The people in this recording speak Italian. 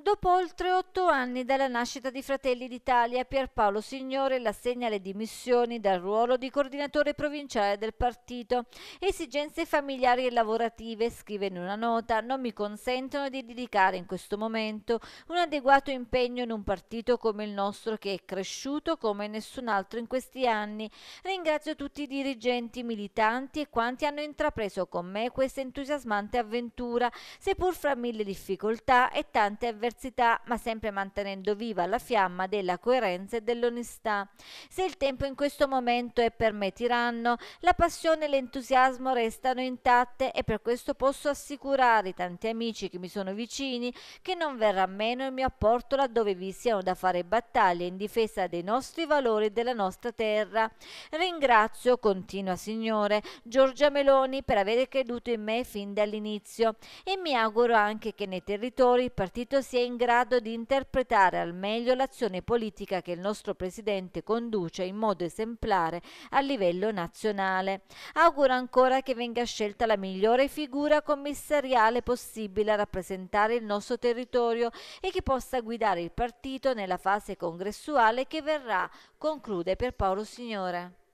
Dopo oltre otto anni dalla nascita di Fratelli d'Italia, Pierpaolo Signore l'assegna le dimissioni dal ruolo di coordinatore provinciale del partito. Esigenze familiari e lavorative, scrive in una nota, non mi consentono di dedicare in questo momento un adeguato impegno in un partito come il nostro che è cresciuto come nessun altro in questi anni. Ringrazio tutti i dirigenti, militanti e quanti hanno intrapreso con me questa entusiasmante avventura, seppur fra mille difficoltà e tante avversità diversità, ma sempre mantenendo viva la fiamma della coerenza e dell'onestà. Se il tempo in questo momento è per me tiranno, la passione e l'entusiasmo restano intatte e per questo posso assicurare i tanti amici che mi sono vicini che non verrà meno il mio apporto laddove vi siano da fare battaglie in difesa dei nostri valori e della nostra terra. Ringrazio, continua Signore, Giorgia Meloni per aver creduto in me fin dall'inizio e mi auguro anche che nei territori il partito sia sia in grado di interpretare al meglio l'azione politica che il nostro Presidente conduce in modo esemplare a livello nazionale. Auguro ancora che venga scelta la migliore figura commissariale possibile a rappresentare il nostro territorio e che possa guidare il partito nella fase congressuale che verrà, conclude per Paolo Signore.